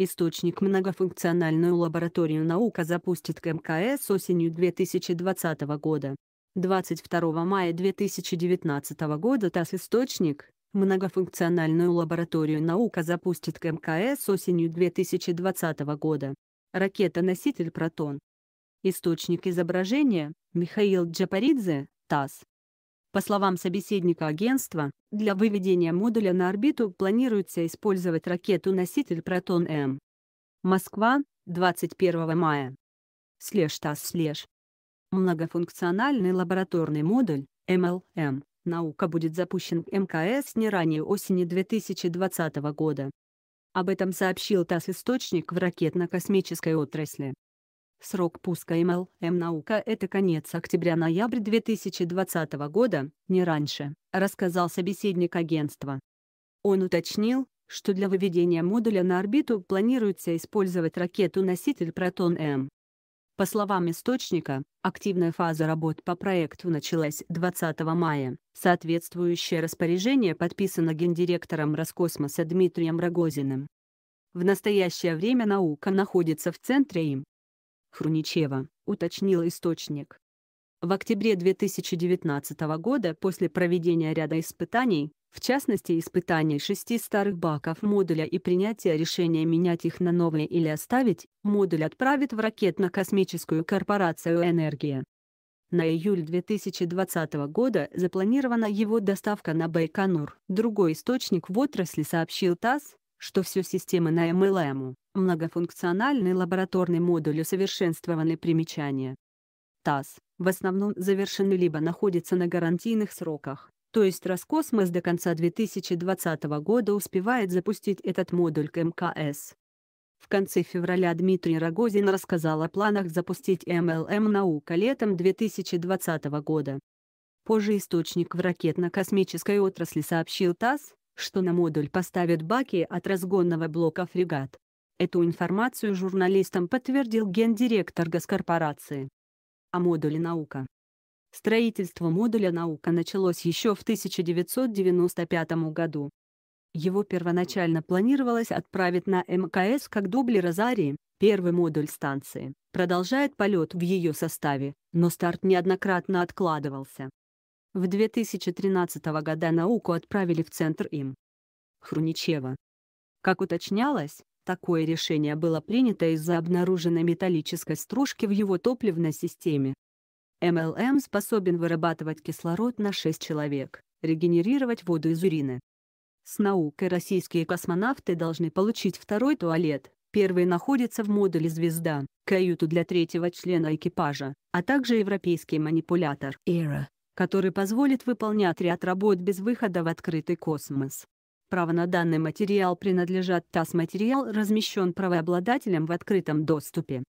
Источник многофункциональную лабораторию наука запустит КМКС осенью 2020 года. 22 мая 2019 года ТАСС «Источник» многофункциональную лабораторию наука запустит КМКС осенью 2020 года. Ракета-носитель «Протон». Источник изображения – Михаил Джапаридзе, ТАСС. По словам собеседника агентства, для выведения модуля на орбиту планируется использовать ракету-носитель «Протон-М». Москва, 21 мая. Слеж ТАСС Слеж. Многофункциональный лабораторный модуль, МЛМ, наука будет запущен в МКС не ранее осени 2020 года. Об этом сообщил ТАСС-источник в ракетно-космической отрасли. Срок пуска млм «Наука» — это конец октября-ноябрь 2020 года, не раньше, рассказал собеседник агентства. Он уточнил, что для выведения модуля на орбиту планируется использовать ракету-носитель «Протон-М». По словам источника, активная фаза работ по проекту началась 20 мая. Соответствующее распоряжение подписано гендиректором Роскосмоса Дмитрием Рогозиным. В настоящее время наука находится в центре им, Хруничева, уточнил источник. В октябре 2019 года после проведения ряда испытаний, в частности испытаний шести старых баков модуля и принятия решения менять их на новые или оставить, модуль отправит в ракетно-космическую корпорацию «Энергия». На июль 2020 года запланирована его доставка на Байконур. Другой источник в отрасли сообщил ТАСС, что все системы на MLM, многофункциональный лабораторный модуль усовершенствованы примечания. ТАСС в основном завершены либо находятся на гарантийных сроках, то есть Роскосмос до конца 2020 года успевает запустить этот модуль к МКС. В конце февраля Дмитрий Рогозин рассказал о планах запустить МЛМ «Наука» летом 2020 года. Позже источник в ракетно-космической отрасли сообщил ТАСС, что на модуль поставят баки от разгонного блока фрегат. Эту информацию журналистам подтвердил гендиректор госкорпорации. О модуле «Наука». Строительство модуля «Наука» началось еще в 1995 году. Его первоначально планировалось отправить на МКС как дубль «Розарии», первый модуль станции, продолжает полет в ее составе, но старт неоднократно откладывался. В 2013 года науку отправили в центр им. Хруничева. Как уточнялось, такое решение было принято из-за обнаруженной металлической стружки в его топливной системе. МЛМ способен вырабатывать кислород на 6 человек, регенерировать воду из урины. С наукой российские космонавты должны получить второй туалет, Первый находится в модуле «Звезда», каюту для третьего члена экипажа, а также европейский манипулятор «Эра» который позволит выполнять ряд работ без выхода в открытый космос. Право на данный материал принадлежат ТАСС. Материал размещен правообладателем в открытом доступе.